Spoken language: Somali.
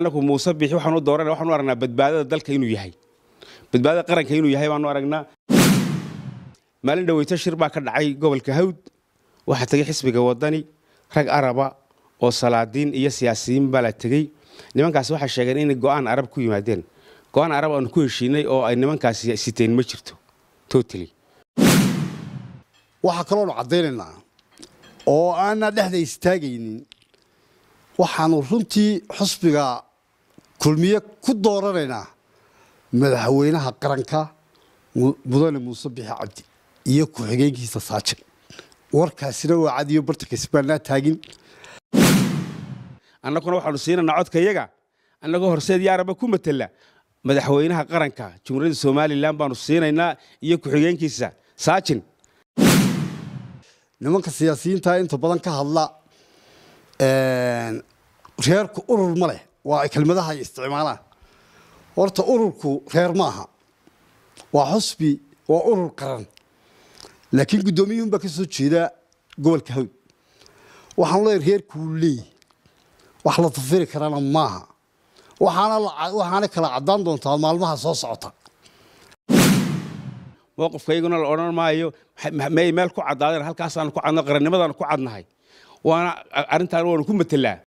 anagu muuse bixi waxaanu dooranaa waxaanu aragnaa badbaadada dalka inuu yahay badbaadada qaranka inuu yahay baanu aragnaa maalin dhaweyto shir baa ka dhacay gobolka hawd waxaa tegay xisbiga wadani rag araba oo salaadiin iyo siyaasiyiin baa la tegey nimankaasi waxay sheegeen inay go-aan arab ku yimaadeen go-aan arab aanu ku heshiinay oo ay nimankaasi siteen ma jirto totally waxaa kaloonu caddaynaynaa oo aanaa dhexda istaagaynin waxaanu runtii xusbiga kulmiye ku dooranaynaa madaxweynaha qaranka mudane muuse bixi cabdi iyo ku-xigeenkiisa saajin warkaasina waa cadiyo bartanka baanaa taagin annaguna waxaanu siinanaa codka iyaga annagoo horseed yaaraba ku matela madaxweynaha qaranka jumhuuriyadda somalilan baanu siinaynaa iyo ku-xigeenkiisa saajin nimanka siyaasiyiinta inta badan ka hadla reerka urur ma leh waa kelmadaha ay isticmaalaan horta ururku reer maaha waa xusbi waa urur qaran laakiin guddoomiyuhun baa ka soo jeedaa gobolka hawd waxaan leey reerkuu leey wax la tafiri karana maaha waxaana kala caddaan doontaa maalmaha soo socota mowqifkayguna la odhan maayo may meel ku caddaadeen halkaasaan ku cadna qarannimadaan ku cadnahay waana arrintaan waanu ku matelaa